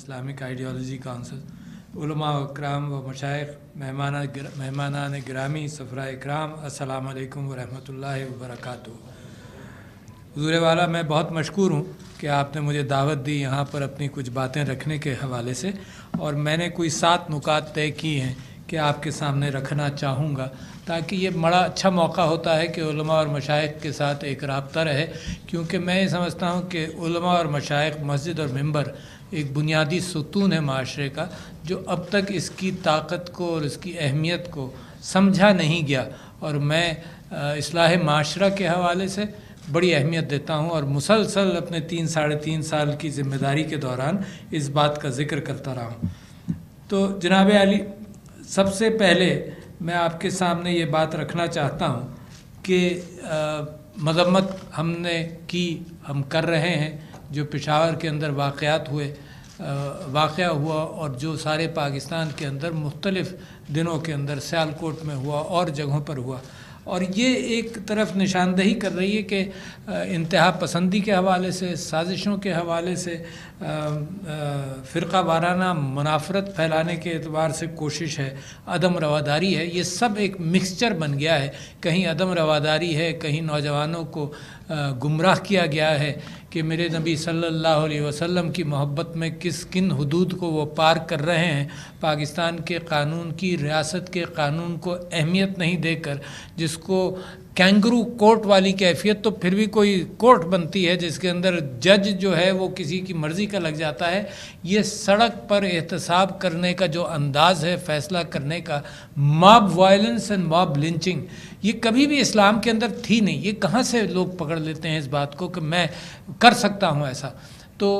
Islamic ideology council कराम व मशाइ मेहमाना ने ग्रामी सफ़रा कराम असलकम वरम वरक हजूर वाला मैं बहुत मशहूर हूँ कि आपने मुझे दावत दी यहाँ पर अपनी कुछ बातें रखने के हवाले से और मैंने कोई सात नुकात तय की हैं कि आपके सामने रखना चाहूँगा ताकि ये बड़ा अच्छा मौका होता है कि और मशाइ के साथ एक रबता रहे क्योंकि मैं ये समझता हूँ कि और मशाइ मस्जिद और मंबर एक बुनियादी सतून है माशरे का जो अब तक इसकी ताकत को और इसकी अहमियत को समझा नहीं गया और मैं इसलाह माशरा के हवाले से बड़ी अहमियत देता हूँ और मुसलसल अपने तीन साढ़े तीन साल की जिम्मेदारी के दौरान इस बात का जिक्र करता रहा हूँ तो जनाब अली सबसे पहले मैं आपके सामने ये बात रखना चाहता हूँ कि मजम्मत हमने की हम कर रहे हैं जो पेशावर के अंदर वाक़ात हुए वाक़ हुआ और जो सारे पाकिस्तान के अंदर मुख्तलफ़ दिनों के अंदर सयालकोट में हुआ और जगहों पर हुआ और ये एक तरफ निशानदही कर रही है कि इंतहा पसंदी के हवाले से साजिशों के हवाले से फ़िरका वाराना मुनाफरत फैलाने के अतबार से कोशिश है अदम रवादारी है ये सब एक मिक्सचर बन गया है कहीं अदम रवादारी है कहीं नौजवानों को गुमराह किया गया है कि मेरे नबी सल्लल्लाहु अलैहि वसल्लम की मोहब्बत में किस किन हदूद को वो पार कर रहे हैं पाकिस्तान के कानून की रियासत के कानून को अहमियत नहीं देकर जिसको कैंगरू कोर्ट वाली कैफियत तो फिर भी कोई कोर्ट बनती है जिसके अंदर जज जो है वो किसी की मर्ज़ी का लग जाता है ये सड़क पर एहतसाब करने का जो अंदाज़ है फैसला करने का mob violence and mob lynching ये कभी भी इस्लाम के अंदर थी नहीं ये कहाँ से लोग पकड़ लेते हैं इस बात को कि मैं कर सकता हूँ ऐसा तो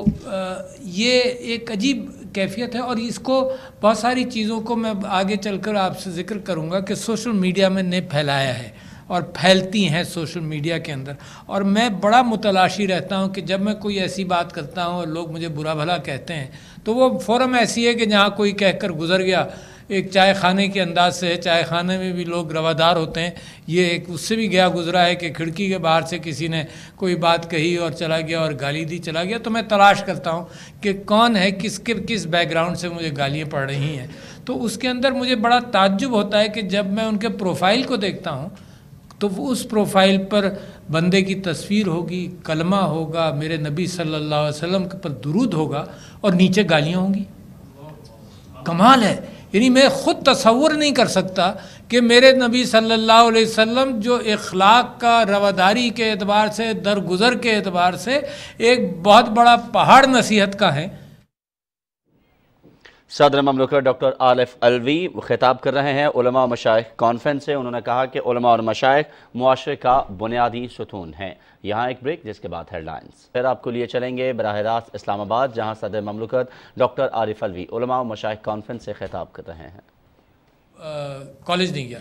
ये एक अजीब कैफियत है और इसको बहुत सारी चीज़ों को मैं आगे चलकर आपसे ज़िक्र करूँगा कि सोशल मीडिया में ने फैलाया है और फैलती हैं सोशल मीडिया के अंदर और मैं बड़ा मुतलाशी रहता हूँ कि जब मैं कोई ऐसी बात करता हूँ और लोग मुझे बुरा भला कहते हैं तो वो फोरम ऐसी है कि जहाँ कोई कहकर गुजर गया एक चाय खाने के अंदाज से है चाय खाने में भी लोग रवादार होते हैं ये एक उससे भी गया गुजरा है कि खिड़की के बाहर से किसी ने कोई बात कही और चला गया और गाली दी चला गया तो मैं तलाश करता हूँ कि कौन है किसके किस बैकग्राउंड से मुझे गालियाँ पड़ रही हैं तो उसके अंदर मुझे बड़ा ताज्जुब होता है कि जब मैं उनके प्रोफाइल को देखता हूँ तो वो उस प्रोफाइल पर बंदे की तस्वीर होगी कलमा होगा मेरे नबी सल्लल्लाहु अलैहि वसल्लम पर दुरूद होगा और नीचे गालियाँ होंगी कमाल है यानी मैं ख़ुद तस्वुर नहीं कर सकता कि मेरे नबी सल्लल्लाहु अलैहि वसल्लम जो इखलाक का रवादारी के एतबार से दरगुजर के एतबार से एक बहुत बड़ा पहाड़ नसीहत का है सदर ममलूक डॉक्टर आलिफ अलवी खिताब कर रहे हैं उलमा मशाइ कॉन्फ्रेंस से उन्होंने कहा कि उलमा और मशाइ माशरे का बुनियादी सतून है यहाँ एक ब्रेक जिसके बाद हेडलाइंस फिर आपको लिए चलेंगे बरह रास्त इस्लामाबाद जहाँ सदर ममलकत डॉक्टर आरिफ अलवी उलमा और मशाइ कॉन्फ्रेंस से खिताब कर रहे हैं कॉलेज नहीं गया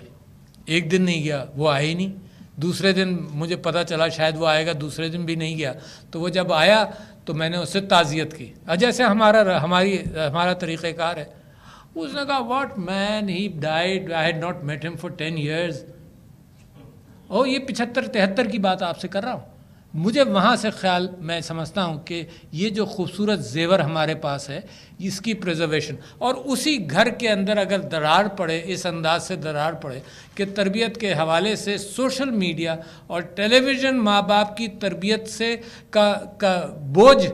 एक दिन नहीं गया वो आए ही नहीं दूसरे दिन मुझे पता चला शायद वो आएगा दूसरे दिन भी नहीं गया तो वो जब आया तो मैंने उससे ताज़ियत की जैसे हमारा हमारी हमारा तरीक़ार है उसने कहा what man he died I had not met him for ten years oh ये पिछहत्तर तिहत्तर की बात आपसे कर रहा हूँ मुझे वहाँ से ख्याल मैं समझता हूँ कि ये जो खूबसूरत जेवर हमारे पास है इसकी प्रिजर्वेशन और उसी घर के अंदर अगर दरार पड़े इस अंदाज से दरार पड़े कि तरबियत के हवाले से सोशल मीडिया और टेलीविज़न माँ बाप की तरबियत से का का बोझ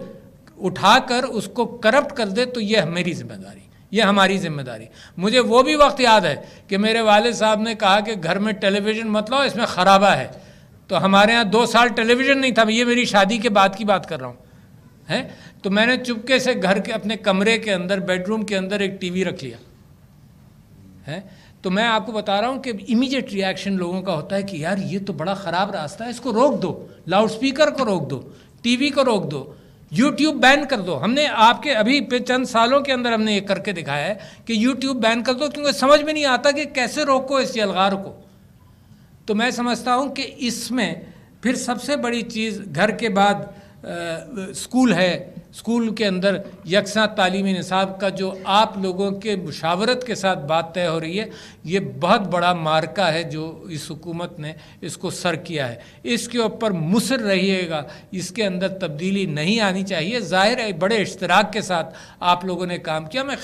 उठाकर उसको करप्ट कर दे तो यह मेरी जिम्मेदारी ये हमारी जिम्मेदारी मुझे वो भी वक्त याद है कि मेरे वाले साहब ने कहा कि घर में टेलीविज़न मत लाओ इसमें ख़राबा है तो हमारे यहाँ दो साल टेलीविज़न नहीं था ये मेरी शादी के बाद की बात कर रहा हूँ हैं तो मैंने चुपके से घर के अपने कमरे के अंदर बेडरूम के अंदर एक टीवी रख लिया है तो मैं आपको बता रहा हूँ कि इमीडिएट रिएक्शन लोगों का होता है कि यार ये तो बड़ा ख़राब रास्ता है इसको रोक दो लाउडस्पीकर को रोक दो टीवी को रोक दो यूट्यूब बैन कर दो हमने आपके अभी चंद सालों के अंदर हमने ये करके दिखाया है कि यूट्यूब बैन कर दो क्योंकि समझ में नहीं आता कि कैसे रोको इस यलगार को तो मैं समझता हूँ कि इसमें फिर सबसे बड़ी चीज़ घर के बाद आ, स्कूल है स्कूल के अंदर यकसा तालीमी निसाब का जो आप लोगों के मुशावरत के साथ बात तय हो रही है ये बहुत बड़ा मार्का है जो इस हुकूमत ने इसको सर किया है इसके ऊपर मुसर रहिएगा इसके अंदर तब्दीली नहीं आनी चाहिए ज़ाहिर है बड़े इश्तराक के साथ आप लोगों ने काम किया मैं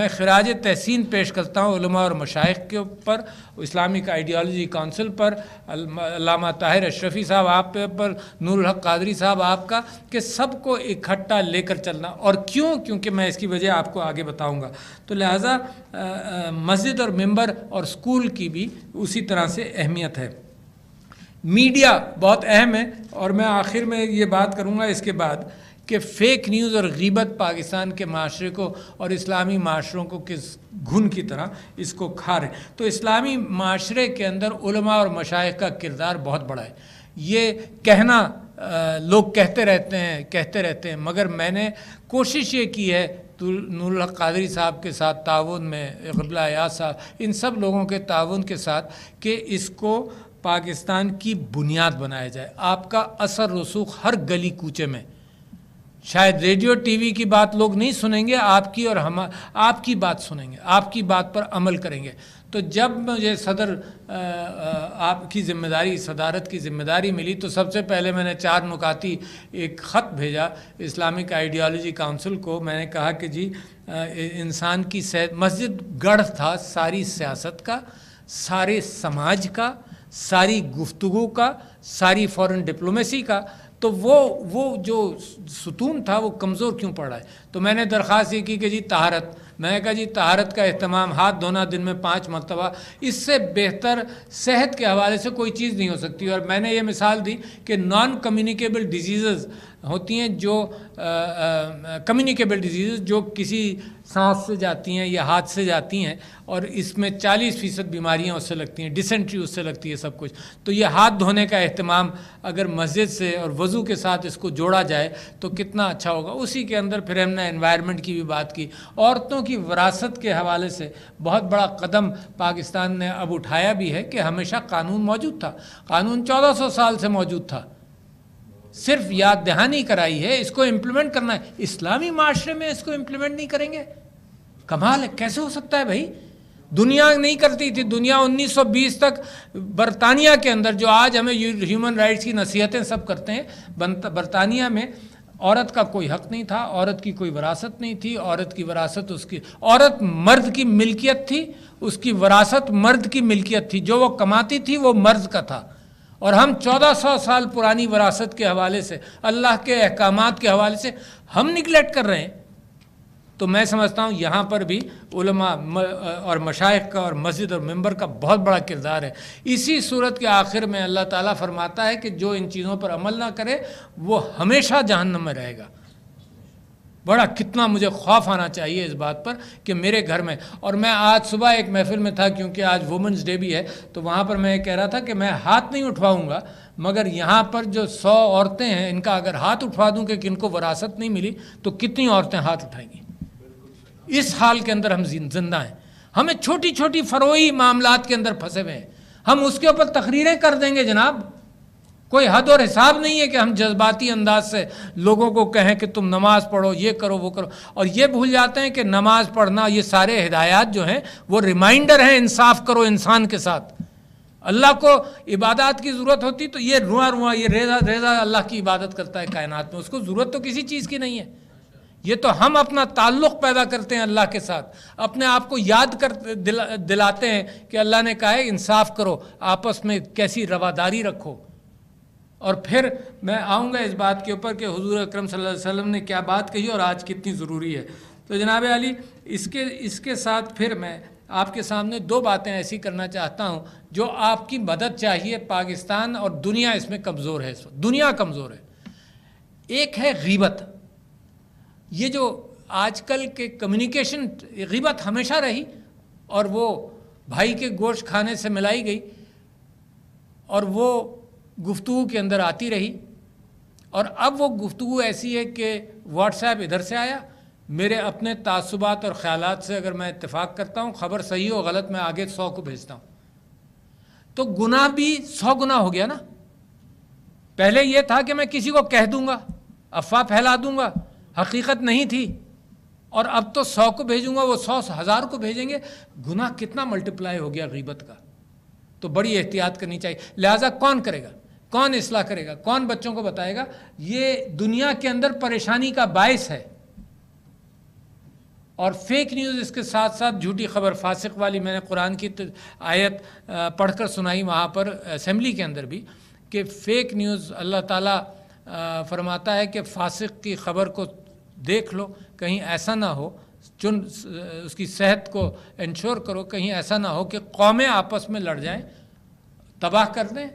मैं खराज तहसीन पेश करता हूँ और मशाइ के ऊपर इस्लामिक आइडियालॉजी काउंसिल पर अलामा ताहिर अशरफ़ी साहब आप पर नूरहक कादरी साहब आपका कि सबको इकट्ठा लेकर चलना और क्यों क्योंकि मैं इसकी वजह आपको आगे बताऊंगा तो लिहाजा मस्जिद और मेंबर और स्कूल की भी उसी तरह से अहमियत है मीडिया बहुत अहम है और मैं आखिर में ये बात करूँगा इसके बाद कि फ़ेक न्यूज़ और गीबत पाकिस्तान के माशरे को और इस्लामी माशरों को किस घुन की तरह इसको खा रहे तो इस्लामी माशरे के अंदर उलमा और मशाइ का किरदार बहुत बड़ा है ये कहना लोग कहते रहते हैं कहते रहते हैं मगर मैंने कोशिश ये की है नूर कादरी साहब के साथ ताउन में गबला याद साहब इन सब लोगों के ताउन के साथ कि इसको पाकिस्तान की बुनियाद बनाया जाए आपका असर रसूख हर गली कूचे में शायद रेडियो टीवी की बात लोग नहीं सुनेंगे आपकी और हम आपकी बात सुनेंगे आपकी बात पर अमल करेंगे तो जब मुझे सदर आपकी ज़िम्मेदारी सदारत की ज़िम्मेदारी मिली तो सबसे पहले मैंने चार नुकाती एक ख़त भेजा इस्लामिक आइडियोलॉजी काउंसिल को मैंने कहा कि जी इंसान की मस्जिद गढ़ था सारी सियासत का सारे समाज का सारी गुफ्तु का सारी फॉरेन डिप्लोमेसी का तो वो वो जो सुतून था वो कमज़ोर क्यों पड़ा है तो मैंने दरख्वास्त ये की कि जी तहारत मैंने कहा जी तहारत का अहतमाम हाथ धोना दिन में पाँच मरतबा इससे बेहतर सेहत के हवाले से कोई चीज़ नहीं हो सकती और मैंने ये मिसाल दी कि नॉन कम्युनिकेबल डिजीज़ होती हैं जो कम्युनिकेबल डिजीज़ जो किसी सांस से जाती हैं या हाथ से जाती हैं और इसमें 40 फ़ीसद बीमारियाँ उससे लगती हैं डिसेंट्री उससे लगती है सब कुछ तो ये हाथ धोने का अहतमाम अगर मस्जिद से और वज़ू के साथ इसको जोड़ा जाए तो कितना अच्छा होगा उसी के अंदर फिर हमने इन्वायरमेंट की भी बात की औरतों की वरासत के हवाले से बहुत बड़ा कदम पाकिस्तान ने अब उठाया भी है कि हमेशा कानून मौजूद था कानून चौदह साल से मौजूद था सिर्फ याद दहानी कराई है इसको इम्प्लीमेंट करना है इस्लामी माशरे में इसको इम्प्लीमेंट नहीं करेंगे कमाल है कैसे हो सकता है भाई दुनिया नहीं करती थी दुनिया 1920 तक बरतानिया के अंदर जो आज हमें ह्यूमन राइट्स की नसीहतें सब करते हैं बरतानिया में औरत का कोई हक नहीं था औरत की कोई वरासत नहीं थी औरत की वरासत उसकी औरत मर्द की मिल्कियत थी उसकी वरासत मर्द की मिल्कियत थी जो वो कमाती थी वो मर्द का था और हम 1400 साल पुरानी वरासत के हवाले से अल्लाह के अहकाम के हवाले से हम निगलेक्ट कर रहे हैं तो मैं समझता हूँ यहाँ पर भी उलमा और मशाइ का और मस्जिद और मेंबर का बहुत बड़ा किरदार है इसी सूरत के आखिर में अल्लाह ताला फरमाता है कि जो इन चीज़ों पर अमल ना करे वो हमेशा जहन्नम में रहेगा बड़ा कितना मुझे खौफ आना चाहिए इस बात पर कि मेरे घर में और मैं आज सुबह एक महफिल में था क्योंकि आज वुमेंस डे भी है तो वहाँ पर मैं कह रहा था कि मैं हाथ नहीं उठवाऊँगा मगर यहाँ पर जो सौ औरतें हैं इनका अगर हाथ उठवा दूँ कि इनको वरासत नहीं मिली तो कितनी औरतें हाथ उठाएंगी इस हाल के अंदर हम जिंदा हैं हमें छोटी छोटी फरोही मामला के अंदर फंसे हुए हैं हम उसके ऊपर तकरीरें कर देंगे जनाब कोई हद और हिसाब नहीं है कि हम जज्बाती अंदाज से लोगों को कहें कि तुम नमाज़ पढ़ो ये करो वो करो और ये भूल जाते हैं कि नमाज़ पढ़ना ये सारे हिदायत जो हैं वो रिमाइंडर हैं इंसाफ करो इंसान के साथ अल्लाह को इबादत की ज़रूरत होती तो ये रुआ रुआ ये रेजा रेजा अल्लाह की इबादत करता है कायनात में उसको ज़रूरत तो किसी चीज़ की नहीं है ये तो हम अपना ताल्लुक़ पैदा करते हैं अल्लाह के साथ अपने आप को याद कर दिला, दिलाते हैं कि अल्लाह ने कहा है इंसाफ करो आपस में कैसी रवादारी रखो और फिर मैं आऊँगा इस बात के ऊपर कि हजूर अक्रम सम ने क्या बात कही और आज कितनी ज़रूरी है तो जनाब अली इसके इसके साथ फिर मैं आपके सामने दो बातें ऐसी करना चाहता हूँ जो आपकी मदद चाहिए पाकिस्तान और दुनिया इसमें कमज़ोर है इस वक्त दुनिया कमज़ोर है एक है गीबत ये जो आजकल के कम्युनिकेशन गीबत हमेशा रही और वो भाई के गोश्त खाने से मिलाई गई और वो गुफ्तु के अंदर आती रही और अब वो गुफ्तु ऐसी है कि व्हाट्सएप इधर से आया मेरे अपने तसुबात और ख़्याल से अगर मैं इतफ़ाक़ करता हूँ ख़बर सही हो गलत मैं आगे सौ को भेजता हूँ तो गुना भी सौ गुना हो गया ना पहले यह था कि मैं किसी को कह दूंगा अफवाह फैला दूंगा हकीकत नहीं थी और अब तो सौ को भेजूंगा वो सौ हज़ार को भेजेंगे गुना कितना मल्टीप्लाई हो गया गीबत का तो बड़ी एहतियात करनी चाहिए लिहाजा कौन करेगा कौन इसलाह करेगा कौन बच्चों को बताएगा ये दुनिया के अंदर परेशानी का बायस है और फेक न्यूज़ इसके साथ साथ झूठी खबर फासिक वाली मैंने कुरान की आयत पढ़कर सुनाई वहाँ पर असम्बली के अंदर भी कि फेक न्यूज़ अल्लाह ताला फरमाता है कि फासिक की खबर को देख लो कहीं ऐसा ना हो चुन उसकी सेहत को इंश्योर करो कहीं ऐसा ना हो कि कौमें आपस में लड़ जाएं तबाह कर दें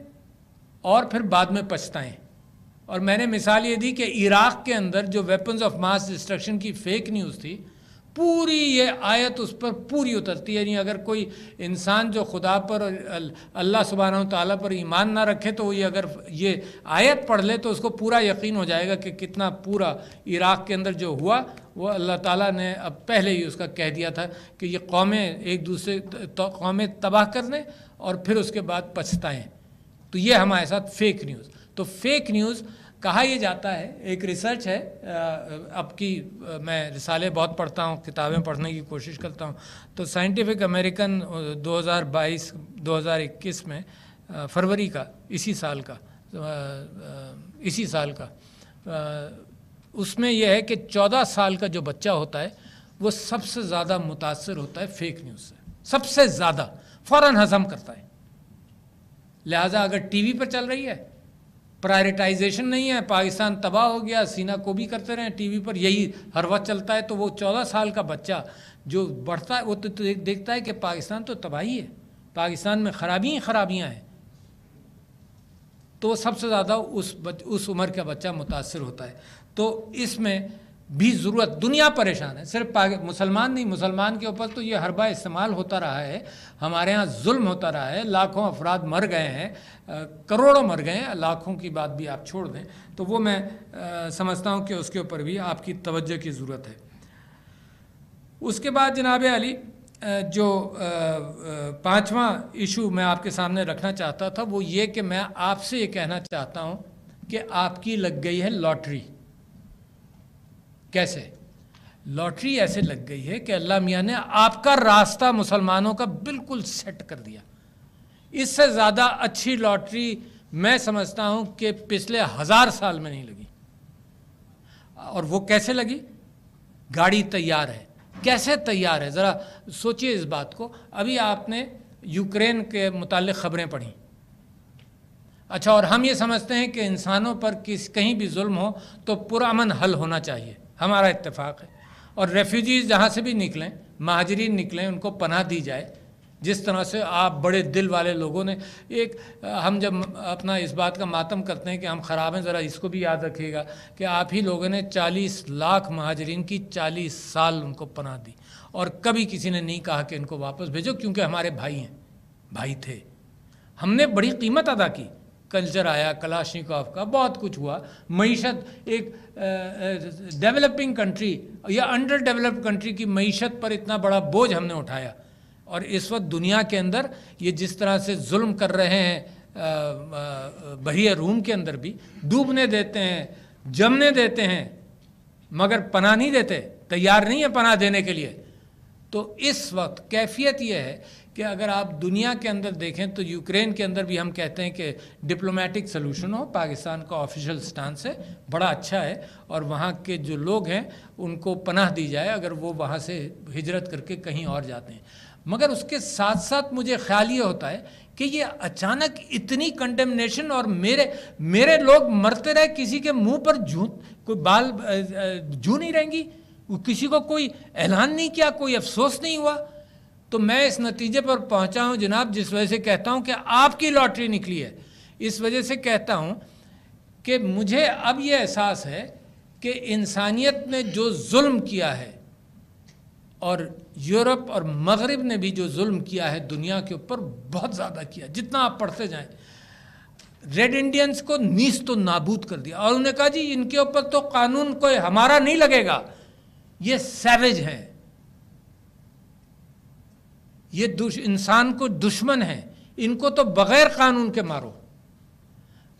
और फिर बाद में पछताएं और मैंने मिसाल ये दी कि इराक़ के अंदर जो वेपन्स ऑफ मास डिस्ट्रक्शन की फेक न्यूज़ थी पूरी ये आयत उस पर पूरी उतरती है यानी अगर कोई इंसान जो खुदा पर अल्लाह सुबहाना तला पर ईमान ना रखे तो ये अगर ये आयत पढ़ ले तो उसको पूरा यकीन हो जाएगा कि कितना पूरा इराक़ के अंदर जो हुआ वो अल्लाह ताला ने अब पहले ही उसका कह दिया था कि ये कौमें एक दूसरे तो, कौमें तबाह कर लें और फिर उसके बाद पछताएँ तो ये हमारे साथ फेक न्यूज़ तो फेक न्यूज़ कहा यह जाता है एक रिसर्च है अब की मैं रिसाले बहुत पढ़ता हूँ किताबें पढ़ने की कोशिश करता हूँ तो साइंटिफिक अमेरिकन 2022 2021 में फरवरी का इसी साल का इसी साल का उसमें यह है कि 14 साल का जो बच्चा होता है वो सबसे ज़्यादा मुतासर होता है फेक न्यूज़ से सबसे ज़्यादा फ़ौर हज़म करता है लिहाजा अगर टीवी पर चल रही है प्रायरिटाइजेशन नहीं है पाकिस्तान तबाह हो गया सीना को भी करते रहें टीवी पर यही हर वक्त चलता है तो वो चौदह साल का बच्चा जो बढ़ता है वो तो, तो देखता है कि पाकिस्तान तो तबाही है पाकिस्तान में खराबी ही खराबियाँ हैं तो सबसे ज़्यादा उस बच, उस उम्र का बच्चा मुतासर होता है तो इसमें भी ज़रूरत दुनिया परेशान है सिर्फ मुसलमान नहीं मुसलमान के ऊपर तो ये हरबा इस्तेमाल होता रहा है हमारे यहाँ जुल्म होता रहा है लाखों अफराद मर गए हैं करोड़ों मर गए हैं लाखों की बात भी आप छोड़ दें तो वो मैं आ, समझता हूँ कि उसके ऊपर भी आपकी तवज्जो की ज़रूरत है उसके बाद जनाब अली जो पाँचवा इशू मैं आपके सामने रखना चाहता था वो ये कि मैं आपसे ये कहना चाहता हूँ कि आपकी लग गई है लॉटरी कैसे लॉटरी ऐसे लग गई है कि अल्लाह मियाँ ने आपका रास्ता मुसलमानों का बिल्कुल सेट कर दिया इससे ज़्यादा अच्छी लॉटरी मैं समझता हूँ कि पिछले हज़ार साल में नहीं लगी और वो कैसे लगी गाड़ी तैयार है कैसे तैयार है ज़रा सोचिए इस बात को अभी आपने यूक्रेन के मुतल ख़बरें पढ़ी अच्छा और हम ये समझते हैं कि इंसानों पर किस कहीं भी जुल्म हो तो पुरान हल होना चाहिए हमारा इत्तेफाक है और रेफ्यूजी जहाँ से भी निकलें महाजरीन निकलें उनको पनाह दी जाए जिस तरह से आप बड़े दिल वाले लोगों ने एक हम जब अपना इस बात का मातम करते हैं कि हम ख़राब हैं ज़रा इसको भी याद रखिएगा कि आप ही लोगों ने 40 लाख महाजरीन की 40 साल उनको पनाह दी और कभी किसी ने नहीं कहा कि इनको वापस भेजो क्योंकि हमारे भाई हैं भाई थे हमने बड़ी कीमत अदा की कल्चर आया कलाशिकॉफ का बहुत कुछ हुआ मीशत एक डेवलपिंग कंट्री या अंडर डेवलप्ड कंट्री की मीशत पर इतना बड़ा बोझ हमने उठाया और इस वक्त दुनिया के अंदर ये जिस तरह से जुल्म कर रहे हैं बहिया रूम के अंदर भी डूबने देते हैं जमने देते हैं मगर पना नहीं देते तैयार नहीं है पना देने के लिए तो इस वक्त कैफियत यह है कि अगर आप दुनिया के अंदर देखें तो यूक्रेन के अंदर भी हम कहते हैं कि डिप्लोमेटिक सोल्यूशन हो पाकिस्तान का ऑफिशियल स्टांस है बड़ा अच्छा है और वहाँ के जो लोग हैं उनको पनाह दी जाए अगर वो वहाँ से हिजरत करके कहीं और जाते हैं मगर उसके साथ साथ मुझे ख्याल ये होता है कि ये अचानक इतनी कंडेमनेशन और मेरे मेरे लोग मरते रहे किसी के मुंह पर जू कोई बाल जू नहीं रहेंगी किसी को कोई ऐलान नहीं किया कोई अफसोस नहीं हुआ तो मैं इस नतीजे पर पहुंचा हूं जनाब जिस वजह से कहता हूं कि आपकी लॉटरी निकली है इस वजह से कहता हूं कि मुझे अब यह एहसास है कि इंसानियत ने जो जुल्म किया है और यूरोप और मगरब ने भी जो जुल्म किया है दुनिया के ऊपर बहुत ज़्यादा किया जितना आप पढ़ते जाएं रेड इंडियंस को नीस तो नाबूद कर दिया और उन्होंने कहा जी इनके ऊपर तो कानून कोई हमारा नहीं लगेगा ये सैवेज हैं ये दुश इंसान को दुश्मन है इनको तो बगैर कानून के मारो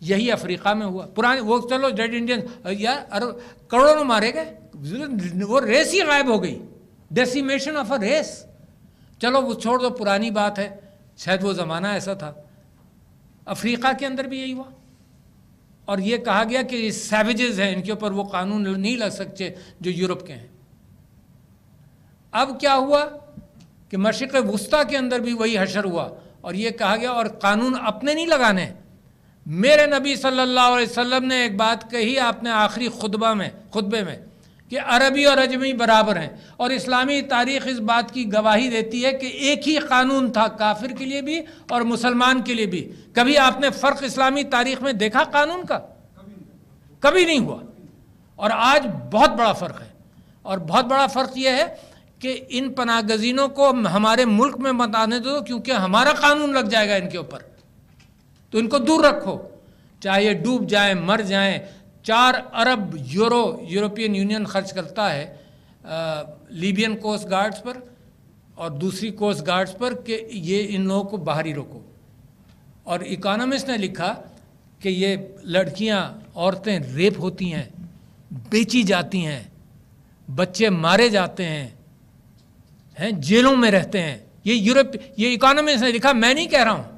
यही अफ्रीका में हुआ पुराने वो चलो डेड इंडियन यार अरब करोड़ों मारे गए वो रेस ही गायब हो गई डेसीमेशन ऑफ अ रेस चलो वो छोड़ दो पुरानी बात है शायद वो ज़माना ऐसा था अफ्रीका के अंदर भी यही हुआ और ये कहा गया कि ये सैवेजेस हैं इनके ऊपर वो कानून नहीं लग सकते जो यूरोप के हैं अब क्या हुआ कि मशरक वस्ती के अंदर भी वही हशर हुआ और ये कहा गया और कानून अपने नहीं लगाने मेरे नबी सल्लल्लाहु अलैहि वसल्लम ने एक बात कही आपने आखिरी खुतबा में खुतबे में कि अरबी और अजमी बराबर हैं और इस्लामी तारीख इस बात की गवाही देती है कि एक ही कानून था काफिर के लिए भी और मुसलमान के लिए भी कभी आपने फ़र्क इस्लामी तारीख में देखा कानून का कभी नहीं हुआ और आज बहुत बड़ा फ़र्क है और बहुत बड़ा फ़र्क यह है कि इन पनागजीनों को हमारे मुल्क में मत आने दो क्योंकि हमारा कानून लग जाएगा इनके ऊपर तो इनको दूर रखो चाहे ये डूब जाए मर जाए चार अरब यूरो यूरोपियन यूनियन खर्च करता है आ, लीबियन कोस्ट गार्ड्स पर और दूसरी कोस्ट गार्ड्स पर कि ये इन लोगों को बाहर ही रोको और इकोनॉमिस्ट ने लिखा कि ये लड़कियां औरतें रेप होती हैं बेची जाती हैं बच्चे मारे जाते हैं हैं जेलों में रहते हैं ये यूरोप ये इकोनॉमिक्स ने लिखा मैं नहीं कह रहा हूँ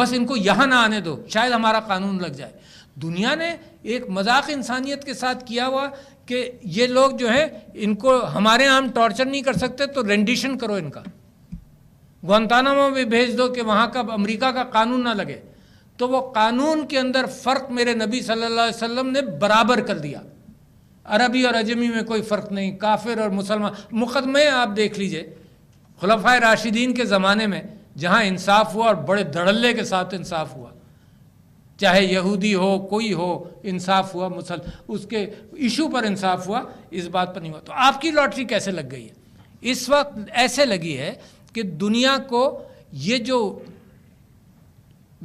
बस इनको यहाँ ना आने दो शायद हमारा कानून लग जाए दुनिया ने एक मजाक इंसानियत के साथ किया हुआ कि ये लोग जो है इनको हमारे आम टॉर्चर नहीं कर सकते तो रेंडिशन करो इनका ग्वानतानामा में भेज दो कि वहाँ का अमेरिका का कानून ना लगे तो वो कानून के अंदर फ़र्क मेरे नबी सल्लल्लाहु अलैहि वसल्लम ने बराबर कर दिया अरबी और अजमी में कोई फ़र्क नहीं काफिर और मुसलमान मुकदमे आप देख लीजिए खलफा राशिदीन के ज़माने में जहाँ इंसाफ हुआ और बड़े धड़ल्ले के साथ इंसाफ हुआ चाहे यहूदी हो कोई हो इंसाफ हुआ मुसल उसके इशू पर इंसाफ हुआ इस बात पर नहीं हुआ तो आपकी लॉटरी कैसे लग गई है इस वक्त ऐसे लगी है कि दुनिया को ये जो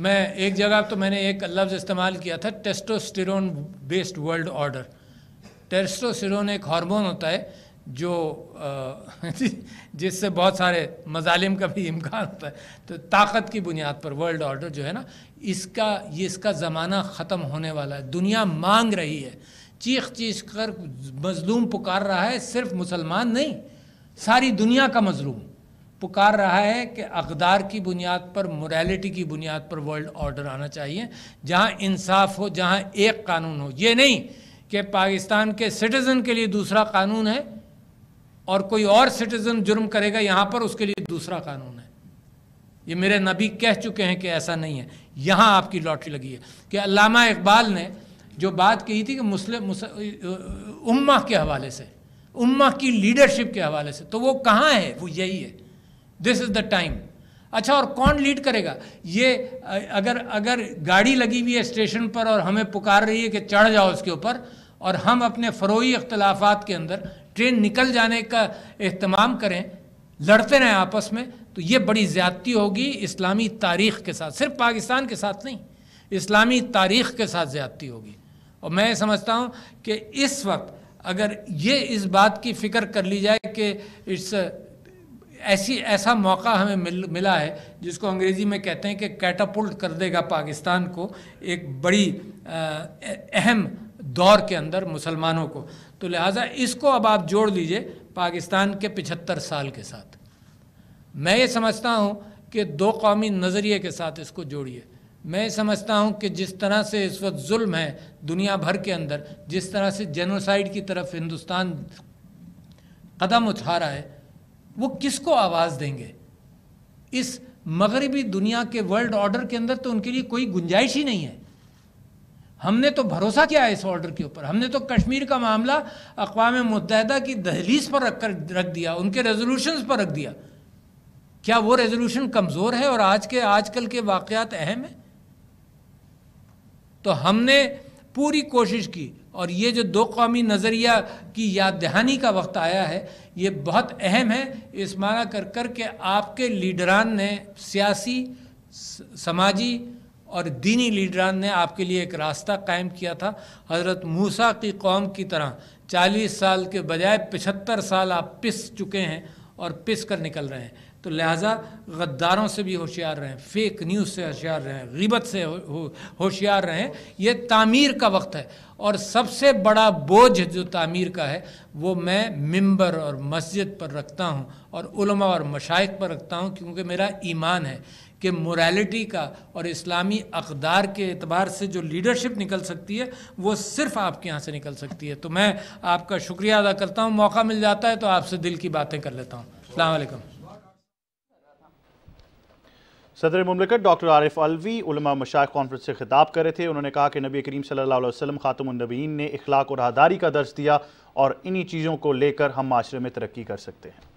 मैं एक जगह तो मैंने एक लफ्ज़ इस्तेमाल किया था testosterone based world order testosterone एक हार्मोन होता है जो जिससे बहुत सारे मजालिम का भी इम्कान होता है तो ताकत की बुनियाद पर वर्ल्ड ऑर्डर जो है ना इसका ये इसका ज़माना ख़त्म होने वाला है दुनिया मांग रही है चीख चीख कर मज़लूम पुकार रहा है सिर्फ मुसलमान नहीं सारी दुनिया का मज़लूम पुकार रहा है कि अकदार की बुनियाद पर मोरालिटी की बुनियाद पर वर्ल्ड ऑर्डर आना चाहिए जहाँ इंसाफ हो जहाँ एक कानून हो ये नहीं कि पाकिस्तान के सिटीज़न के लिए दूसरा कानून है और कोई और सिटीज़न जुर्म करेगा यहाँ पर उसके लिए दूसरा कानून है ये मेरे नबी कह चुके हैं कि ऐसा नहीं है यहाँ आपकी लॉटरी लगी है कि अलामा इकबाल ने जो बात कही थी कि मुस्लिम उम्मा के हवाले से उम्मा की लीडरशिप के हवाले से तो वो कहाँ है वो यही है दिस इज़ द टाइम अच्छा और कौन लीड करेगा ये अगर अगर गाड़ी लगी हुई है स्टेशन पर और हमें पुकार रही है कि चढ़ जाओ उसके ऊपर और हम अपने फरोही अख्तलाफात के अंदर ट्रेन निकल जाने का अहतमाम करें लड़ते रहें आपस में तो ये बड़ी ज़्यादती होगी इस्लामी तारीख़ के साथ सिर्फ पाकिस्तान के साथ नहीं इस्लामी तारीख़ के साथ ज़्यादती होगी और मैं समझता हूँ कि इस वक्त अगर ये इस बात की फ़िक्र कर ली जाए कि इट्स ऐसी ऐसा मौका हमें मिल मिला है जिसको अंग्रेज़ी में कहते हैं कि कैटापुल्ट कर देगा पाकिस्तान को एक बड़ी अहम दौर के अंदर मुसलमानों को तो लिहाजा इसको अब आप जोड़ लीजिए पाकिस्तान के पिछहत्तर साल के साथ मैं ये समझता हूँ कि दो कौमी नज़रिए के साथ इसको जोड़िए मैं समझता हूँ कि जिस तरह से इस वक्त जुल्म है दुनिया भर के अंदर जिस तरह से जेनोसाइड की तरफ हिंदुस्तान कदम उठा रहा है वो किसको आवाज़ देंगे इस मगरबी दुनिया के वर्ल्ड ऑर्डर के अंदर तो उनके लिए कोई गुंजाइश ही नहीं है हमने तो भरोसा किया है इस ऑर्डर के ऊपर हमने तो कश्मीर का मामला अकवा मुतहदा की दहलीज पर रख कर रख दिया उनके रेजोल्यूशन पर रख दिया क्या वो रेजोल्यूशन कमज़ोर है और आज के आजकल के वाक़ात अहम हैं तो हमने पूरी कोशिश की और ये जो दो कौमी नज़रिया की याद दहानी का वक्त आया है ये बहुत अहम है इस माना कर कर के आपके लीडरान ने सियासी समाजी और दीनी लीडरान ने आपके लिए एक रास्ता कायम किया था हज़रत मूसा की कौम की तरह 40 साल के बजाय 75 साल आप पिस चुके हैं और पिस कर निकल रहे हैं तो लिहाजा गद्दारों से भी होशियार रहें फेक न्यूज़ से होशियार रहें गीबत से होशियार रहें यह तामीर का वक्त है और सबसे बड़ा बोझ जो तामीर का है वो मैं मंबर और मस्जिद पर रखता हूँ और उलमा और मशाइ पर रखता हूँ क्योंकि मेरा ईमान है कि मोरालिटी का और इस्लामी अकदार के अतबार से जो लीडरशिप निकल सकती है वो सिर्फ आपके यहाँ से निकल सकती है तो मैं आपका शुक्रिया अदा करता हूँ मौका मिल जाता है तो आपसे दिल की बातें कर लेता हूँ अलैक्म सदर ममलकत डॉक्टर आरिफ अलवी उलमा मशाक कॉन्फ्रेंस से खिताब कर रहे थे उन्होंने कहा कि नबी करीम सल्लल्लाहु अलैहि वसल्लम ख़ातमनबीन ने इखलाक और आदारी का दर्ज दिया और इन्हीं चीज़ों को लेकर हम माशरे में तरक्की कर सकते हैं